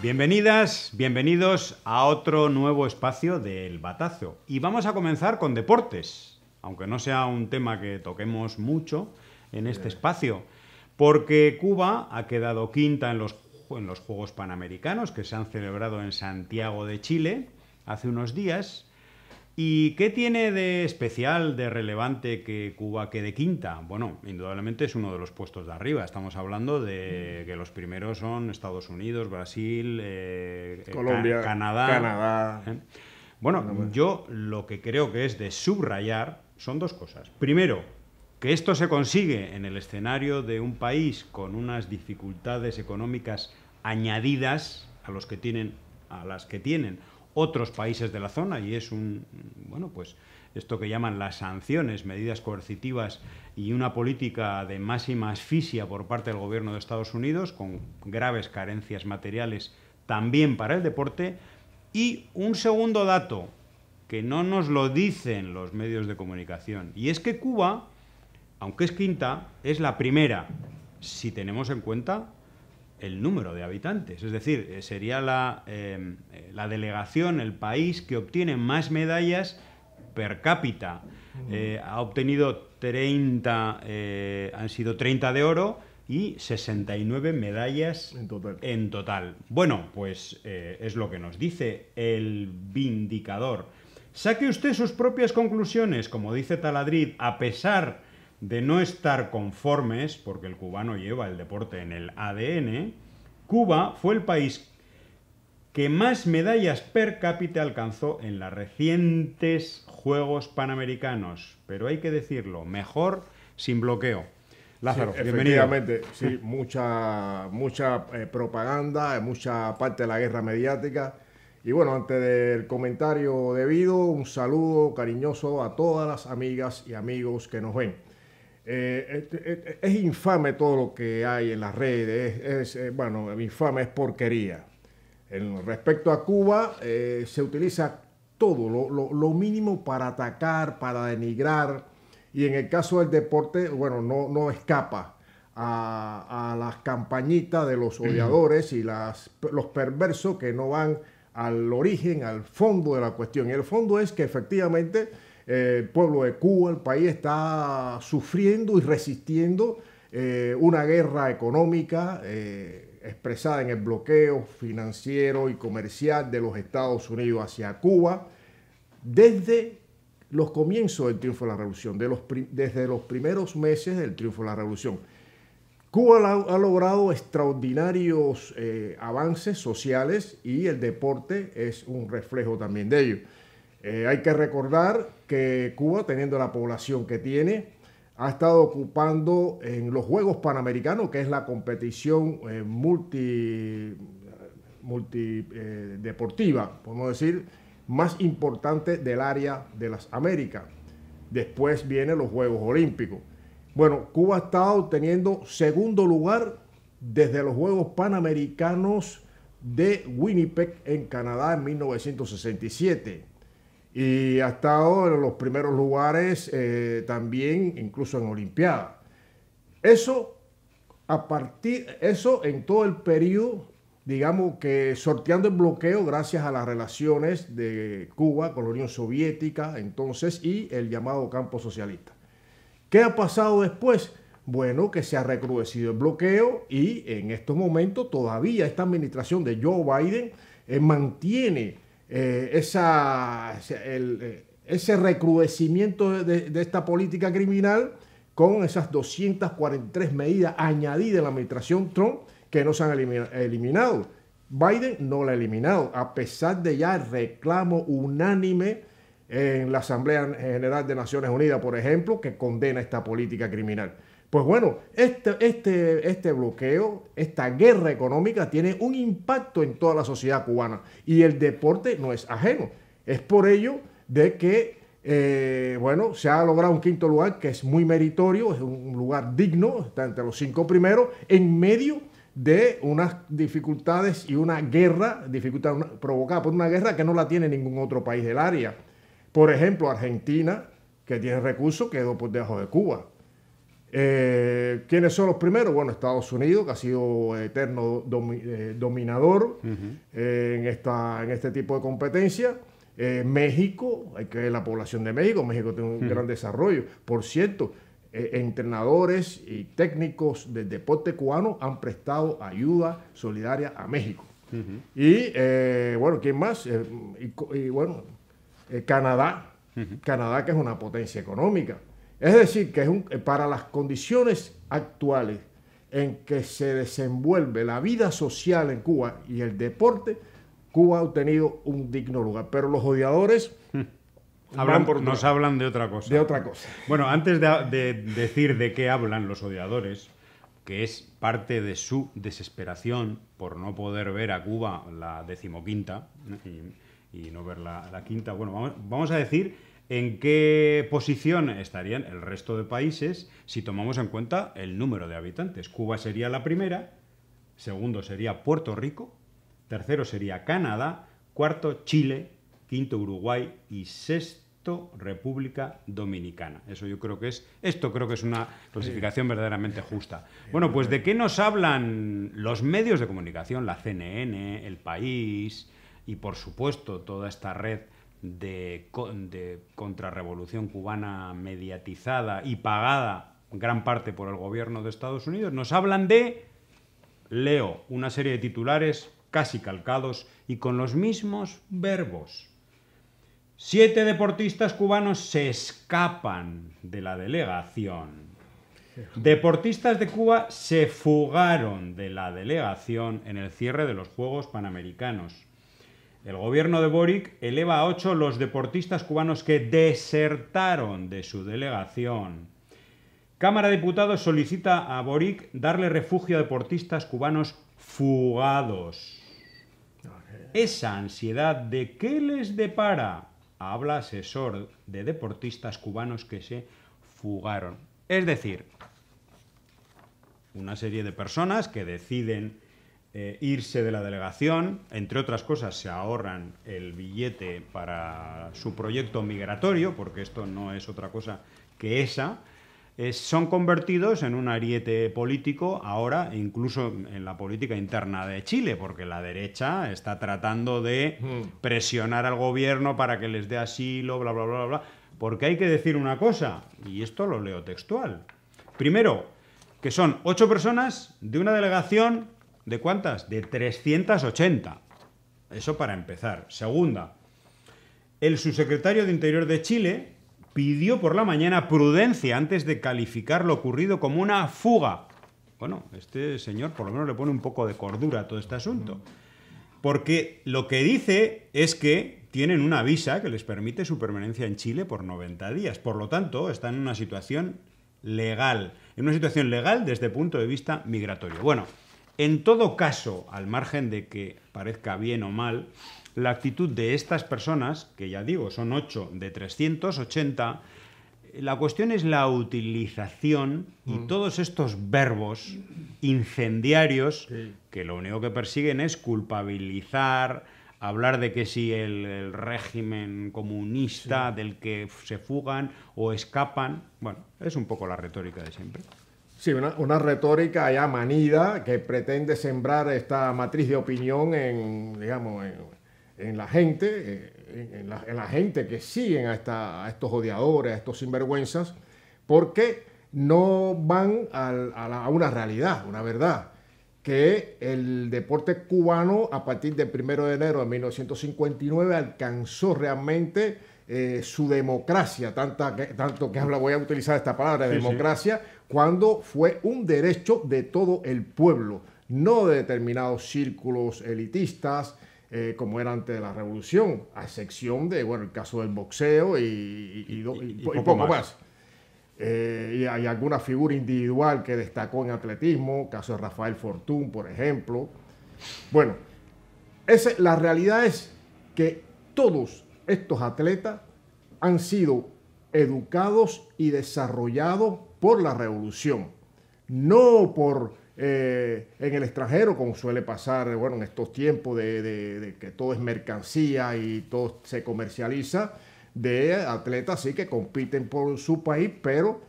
Bienvenidas, bienvenidos a otro nuevo espacio del Batazo. Y vamos a comenzar con deportes, aunque no sea un tema que toquemos mucho en este espacio, porque Cuba ha quedado quinta en los, en los Juegos Panamericanos que se han celebrado en Santiago de Chile hace unos días ¿Y qué tiene de especial, de relevante que Cuba quede quinta? Bueno, indudablemente es uno de los puestos de arriba. Estamos hablando de que los primeros son Estados Unidos, Brasil, eh, eh, Colombia, Canadá. ¿Eh? Bueno, yo lo que creo que es de subrayar son dos cosas. Primero, que esto se consigue en el escenario de un país con unas dificultades económicas añadidas a los que tienen a las que tienen otros países de la zona y es un, bueno, pues esto que llaman las sanciones, medidas coercitivas y una política de máxima asfixia por parte del gobierno de Estados Unidos con graves carencias materiales también para el deporte. Y un segundo dato que no nos lo dicen los medios de comunicación y es que Cuba, aunque es quinta, es la primera, si tenemos en cuenta el número de habitantes. Es decir, eh, sería em, eh, la, delegación, el país que obtiene más medallas per cápita. Eh, ha obtenido 30, han sido 30 de oro y 69 medallas en total. En total. Bueno, pues es lo que nos dice el vindicador. Saque usted sus propias conclusiones, como dice Taladrid, a pesar de no estar conformes, porque el cubano lleva el deporte en el ADN, Cuba fue el país que más medallas per cápita alcanzó en los recientes Juegos Panamericanos. Pero hay que decirlo, mejor sin bloqueo. Lázaro, bienvenido. sí, mucha, mucha eh, propaganda, mucha parte de la guerra mediática. Y bueno, antes del comentario debido, un saludo cariñoso a todas las amigas y amigos que nos ven. Eh, este, este, es, infame todo lo que hay en las redes, es, eh, bueno, infame es porquería. En respecto a Cuba, eh, se utiliza todo, lo, mínimo para atacar, para denigrar, y en el caso del deporte, bueno, no, escapa a, las campañitas de los odiadores y las, los perversos que no van al origen, al fondo de la cuestión. Y el fondo es que efectivamente el eh, pueblo de Cuba, el país está sufriendo y resistiendo eh, una guerra económica eh, expresada en el bloqueo financiero y comercial de los Estados Unidos hacia Cuba desde los comienzos del triunfo de la revolución, desde los primeros meses del triunfo de la revolución. Cuba ha logrado extraordinarios avances sociales y el deporte es un reflejo también de ello. Eh, hay que recordar que Cuba, teniendo la población que tiene, ha estado ocupando en los Juegos Panamericanos, que es la competición multideportiva, eh, multi, multi eh, podemos decir, más importante del área de las Américas. Después vienen los Juegos Olímpicos. Bueno, Cuba ha estado teniendo segundo lugar desde los Juegos Panamericanos de Winnipeg en Canadá en 1967 y ha estado en los primeros lugares eh, también, incluso en Olimpiadas. Eso, a partir, eso en todo el periodo, digamos que sorteando el bloqueo gracias a las relaciones de Cuba con la Unión Soviética entonces y el llamado campo socialista. ¿Qué ha pasado después? Bueno, que se ha recrudecido el bloqueo y en estos momentos todavía esta administración de Joe Biden eh, mantiene eh, eh, ese recrudecimiento de, de, esta política criminal con esas 243 medidas añadidas en la administración Trump que no se han eliminado. Biden no la ha eliminado, a pesar de ya el reclamo unánime en la Asamblea General de Naciones Unidas, por ejemplo, que condena esta política criminal. Pues bueno, este, este, este bloqueo, esta guerra económica tiene un impacto en toda la sociedad cubana y el deporte no es ajeno. Es por ello de que, eh, bueno, se ha logrado un quinto lugar que es muy meritorio, es un lugar digno, está entre los cinco primeros, en medio de unas dificultades y una guerra dificultad provocada por una guerra que no la tiene ningún otro país del área. Por ejemplo, Argentina, que tiene recursos, quedó por debajo de Cuba. Eh, ¿Quiénes son los primeros? Bueno, Estados Unidos, que ha sido eterno eh, dominador eh, en, esta, en este tipo de competencia. México, que es la población de México. México tiene un gran desarrollo. Por cierto, entrenadores y técnicos del deporte cubano han prestado ayuda solidaria a México. Y bueno, ¿quién más? y, bueno, Canadá. Canadá, que es una potencia económica. Es decir, que eh, para las condiciones actuales en que se desenvuelve la vida social en Cuba y el deporte, Cuba ha obtenido un digno lugar. Pero los odiadores... Hmm. nos hablan de otra cosa. De otra cosa. Bueno, antes de, decir de qué hablan los odiadores, que es parte de su desesperación por no poder ver a Cuba la decimoquinta y, no ver la, quinta, bueno, vamos, a decir en qué posición estarían el resto de países si tomamos en cuenta el número de habitantes. Cuba sería la primera, segundo sería Puerto Rico, tercero sería Canadá, cuarto Chile, quinto Uruguay y sexto República Dominicana. Eso yo creo que es, esto creo que es una clasificación verdaderamente justa. Bueno, pues de qué nos hablan los medios de comunicación, la CNN, El País y por supuesto toda esta red de, contrarrevolución cubana mediatizada y pagada gran parte por el gobierno de Estados Unidos, nos hablan de, leo, una serie de titulares casi calcados y con los mismos verbos. Siete deportistas cubanos se escapan de la delegación. Deportistas de Cuba se fugaron de la delegación en el cierre de los Juegos Panamericanos. El gobierno de Boric eleva a 8 los deportistas cubanos que desertaron de su delegación. Cámara de Diputados solicita a Boric darle refugio a deportistas cubanos fugados. Esa ansiedad de qué les depara, habla asesor de deportistas cubanos que se fugaron. Es decir, una serie de personas que deciden eh, irse de la delegación. Entre otras cosas, se ahorran el billete para su proyecto migratorio, porque esto no es otra cosa que esa. Eh, son convertidos en un ariete político ahora, incluso en la política interna de Chile, porque la derecha está tratando de mm. presionar al gobierno para que les dé asilo, bla, bla, bla, bla. Porque hay que decir una cosa, y esto lo leo textual. Primero, que son ocho personas de una delegación ¿De cuántas? De 380. Eso para empezar. Segunda, el subsecretario de Interior de Chile pidió por la mañana prudencia antes de calificar lo ocurrido como una fuga. Bueno, este señor por lo menos le pone un poco de cordura a todo este asunto. Porque lo que dice es que tienen una visa que les permite su permanencia en Chile por 90 días. Por lo tanto, están en una situación legal. En una situación legal desde el punto de vista migratorio. Bueno, en todo caso, al margen de que parezca bien o mal, la actitud de estas personas, que ya digo, son 8 de 380, la cuestión es la utilización y mm. todos estos verbos incendiarios que lo único que persiguen es culpabilizar, hablar de que si el, régimen comunista del que se fugan o escapan. Bueno, es un poco la retórica de siempre. Sí, una, retórica ya manida que pretende sembrar esta matriz de opinión en, digamos, en, la gente, eh, en, la, gente que siguen a, estos odiadores, a estos sinvergüenzas, porque no van a, a una realidad, una verdad, que el deporte cubano a partir del 1 de enero de 1959 alcanzó realmente eh, su democracia, tanto que habla, voy a utilizar esta palabra, de democracia, cuando fue un derecho de todo el pueblo, no de determinados círculos elitistas, eh, como era antes de la revolución, a excepción de, bueno, el caso del boxeo y, poco, más. Eh, y hay alguna figura individual que destacó en atletismo, caso de Rafael Fortún, por ejemplo. Bueno, la realidad es que todos estos atletas han sido educados y desarrollados por la revolución, no por eh, en el extranjero, como suele pasar bueno, en estos tiempos de, de que todo es mercancía y todo se comercializa, de atletas sí que compiten por su país, pero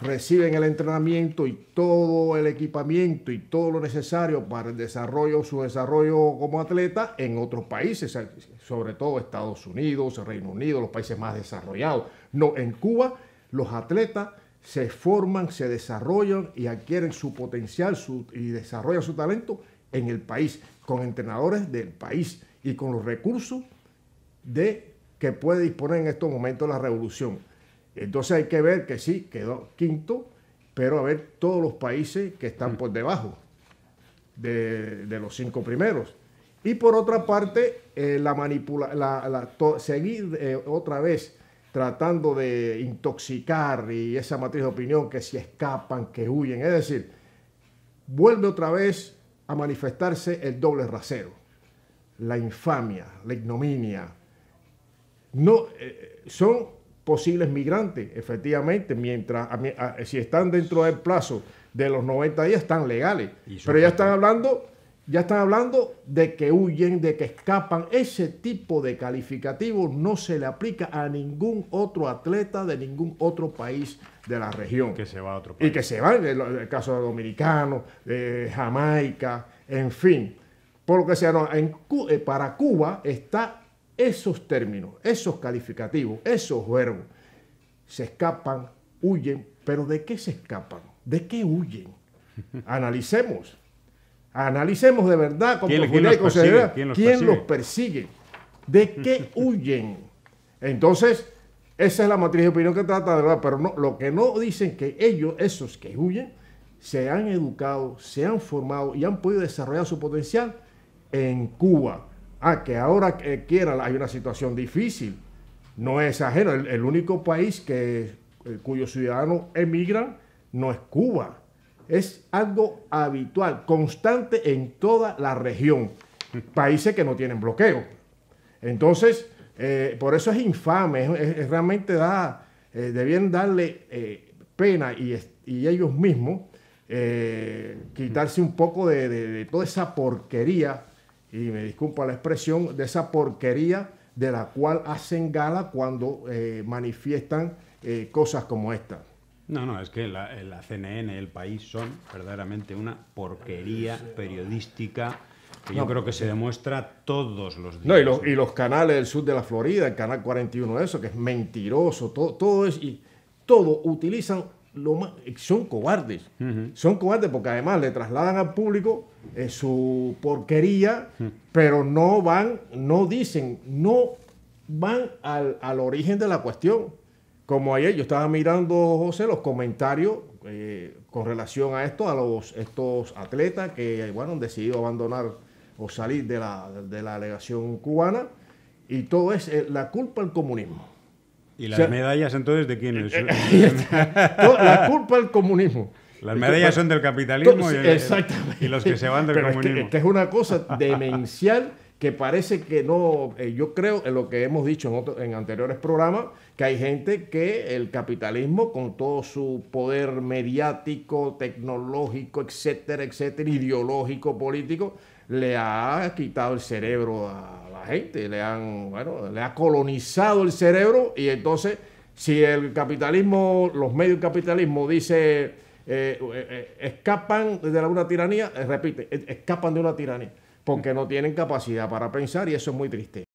reciben el entrenamiento y todo el equipamiento y todo lo necesario para el desarrollo, su desarrollo como atleta en otros países, eh, sobre todo Estados Unidos, Reino Unido, los países más desarrollados. No, en Cuba los atletas se forman, se desarrollan y adquieren su potencial y desarrollan su talento en el país, con entrenadores del país y con los recursos de, que puede disponer en estos momentos la revolución. Entonces hay que ver que sí, quedó quinto, pero a ver todos los países que están por debajo de, los cinco primeros. Y por otra parte, eh, la manipula, seguir eh, otra vez tratando de intoxicar y esa matriz de opinión que si escapan, que huyen. Es decir, vuelve otra vez a manifestarse el doble rasero, la infamia, la ignominia. No, eh, son posibles migrantes, efectivamente, mientras si están dentro del plazo de los 90 días, están legales. Pero ya están hablando, ya están hablando de que huyen, de que escapan. Ese tipo de calificativo no se le aplica a ningún otro atleta de ningún otro país de la región. Que se va a otro país. Y que se va, en el caso de dominicano de Jamaica, en fin. Por lo que sea, eh, para Cuba está esos términos, esos calificativos, esos verbos, se escapan, huyen, pero ¿de qué se escapan? ¿De qué huyen? Analicemos. Analicemos de verdad con ¿Quién, los persigue? ¿De qué huyen? Entonces, esa es la matriz de opinión que trata de verdad, pero no, lo que no dicen que ellos, esos que huyen, se han educado, se han formado y han podido desarrollar su potencial en Cuba Ah, que ahora quiera, hay una situación difícil. No es exagero. El, único país que, eh, cuyos ciudadanos emigran no es Cuba. Es algo habitual, constante en toda la región. Países que no tienen bloqueo. Entonces, eh, por eso es infame, realmente da, eh, debían darle pena y, ellos mismos quitarse un poco de toda esa porquería y me disculpa la expresión, de esa porquería de la cual hacen gala cuando eh, manifiestan eh, cosas como esta. No, no, es que la, la CNN, el país son verdaderamente una porquería periodística. Que yo creo que se demuestra todos los días. No, y los, canales del sur de la Florida, el canal 41, eso, que es mentiroso, todo, todo es. Y todo utilizan son cobardes. Son cobardes porque además le trasladan al público eh, su porquería, pero no van, no dicen, no van al, origen de la cuestión. Como ayer yo estaba mirando, José, los comentarios eh, con relación a esto, a los, estos atletas que bueno, han decidido abandonar o salir de la, de la delegación cubana. Y todo es eh, la culpa del comunismo. ¿Y las medallas entonces de quién es? Eh, eh, la culpa del comunismo. Las medallas son del capitalismo y, y, los que se van del comunismo. Es es una cosa demencial que parece que no, eh, yo creo en lo que hemos dicho en, en, anteriores programas, que hay gente que el capitalismo con todo su poder mediático, tecnológico, etcétera, etcétera, ideológico, político, le ha quitado el cerebro a la gente, le han, bueno, le ha colonizado el cerebro y entonces si el capitalismo, los medios del capitalismo dice eh, eh, escapan de una tiranía, repite, escapan de una tiranía porque no tienen capacidad para pensar y eso es muy triste.